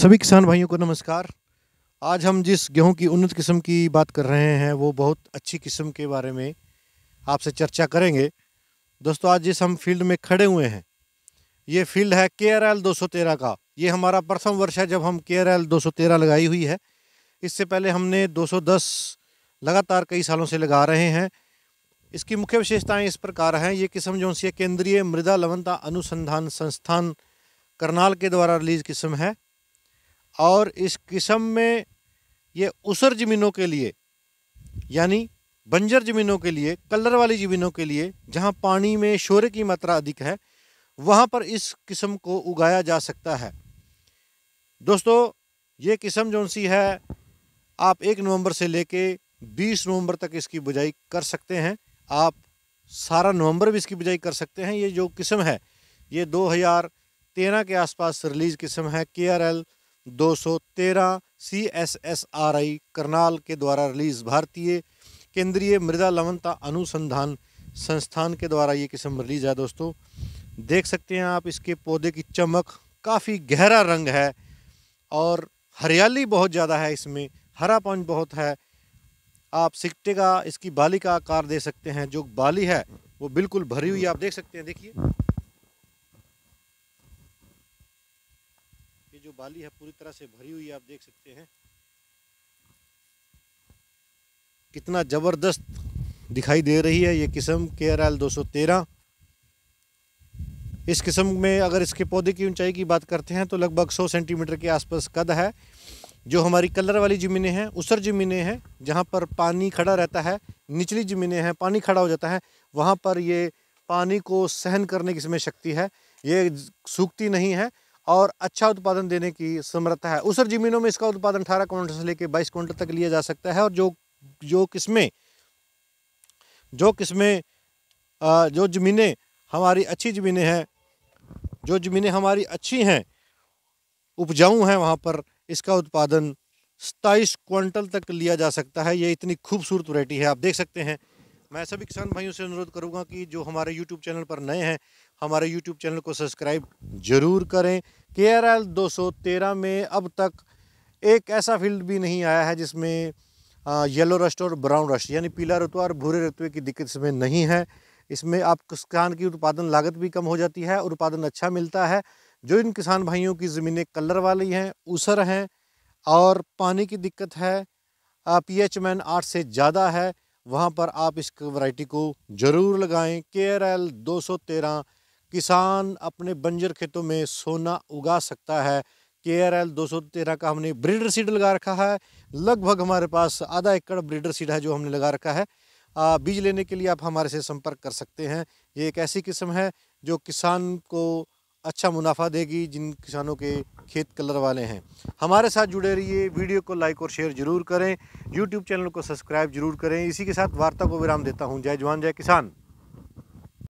सभी किसान भाइयों को नमस्कार आज हम जिस गेहूं की उन्नत किस्म की बात कर रहे हैं वो बहुत अच्छी किस्म के बारे में आपसे चर्चा करेंगे दोस्तों आज जिस हम फील्ड में खड़े हुए हैं ये फील्ड है के आर एल दो सौ तेरह का ये हमारा प्रथम वर्ष है जब हम के आर एल दो सौ तेरह लगाई हुई है इससे पहले हमने दो सौ दस लगातार कई सालों से लगा रहे हैं इसकी मुख्य विशेषताएं इस प्रकार हैं ये किस्म जो सी केंद्रीय मृदा लवनता अनुसंधान संस्थान करनाल के द्वारा रिलीज किस्म है और इस किस्म में ये उसर ज़मीनों के लिए यानी बंजर ज़मीनों के लिए कलर वाली ज़मीनों के लिए जहाँ पानी में शोरे की मात्रा अधिक है वहाँ पर इस किस्म को उगाया जा सकता है दोस्तों ये किस्म जौन सी है आप एक नवंबर से कर 20 नवंबर तक इसकी बुजाई कर सकते हैं आप सारा नवंबर भी इसकी बुजाई कर सकते हैं ये जो किस्म है ये 2013 के आसपास रिलीज़ किस्म है के आर एल 213 सीएसएसआरआई करनाल के द्वारा रिलीज़ भारतीय केंद्रीय मृदा लवनता अनुसंधान संस्थान के द्वारा ये किस्म रिलीज़ है दोस्तों देख सकते हैं आप इसके पौधे की चमक काफ़ी गहरा रंग है और हरियाली बहुत ज़्यादा है इसमें हरा पंच बहुत है आप सिकटे का इसकी बाली का आकार दे सकते हैं जो बाली है वो बिल्कुल भरी हुई आप देख सकते हैं देखिए जो बाली है पूरी तरह से भरी हुई है आप देख सकते हैं कितना ज़बरदस्त दिखाई दे रही है ये किस्म के आर एल दो इस किस्म में अगर इसके पौधे की ऊंचाई की बात करते हैं तो लगभग 100 सेंटीमीटर के आसपास कद है जो हमारी कलर वाली ज़मीनें हैं उसर ज़मीनें हैं जहां पर पानी खड़ा रहता है निचली ज़मीनें हैं पानी खड़ा हो जाता है वहां पर ये पानी को सहन करने की इसमें शक्ति है ये सूखती नहीं है और अच्छा उत्पादन देने की समर्था है उसर ज़मीनों में इसका उत्पादन अठारह क्विंटल से लेकर बाईस क्विंटल तक लिया जा सकता है और जो जो किस्में जो किस्में जो ज़मीनें हमारी अच्छी ज़मीनें हैं जो ज़मीनें हमारी अच्छी हैं उपजाऊ हैं वहाँ पर इसका उत्पादन सताईस क्विंटल तक लिया जा सकता है ये इतनी खूबसूरत वरायटी है आप देख सकते हैं मैं सभी किसान भाइयों से अनुरोध करूँगा कि जो हमारे यूट्यूब चैनल पर नए हैं हमारे यूट्यूब चैनल को सब्सक्राइब जरूर करें के आर एल दो सौ तेरह में अब तक एक ऐसा फील्ड भी नहीं आया है जिसमें येलो रस्ट और ब्राउन रस्ट यानी पीला रतुआ और भूरे रतुए की दिक्कत इसमें नहीं है इसमें आप किसान की उत्पादन लागत भी कम हो जाती है और उत्पादन अच्छा मिलता है जो इन किसान भाइयों की ज़मीनें कलर वाली हैं ऊसर हैं और पानी की दिक्कत है पी एच मैन आठ से ज़्यादा है वहाँ पर आप इस वैरायटी को ज़रूर लगाएं के आर एल दो सौ तेरह किसान अपने बंजर खेतों में सोना उगा सकता है के आर एल दो सौ तेरह का हमने ब्रीडर सीड लगा रखा है लगभग हमारे पास आधा एकड़ ब्रीडर सीड है जो हमने लगा रखा है आ, बीज लेने के लिए आप हमारे से संपर्क कर सकते हैं ये एक ऐसी किस्म है जो किसान को अच्छा मुनाफा देगी जिन किसानों के खेत कलर वाले हैं हमारे साथ जुड़े रहिए वीडियो को लाइक और शेयर जरूर करें यूट्यूब चैनल को सब्सक्राइब जरूर करें इसी के साथ वार्ता को विराम देता हूँ जय जवान जय किसान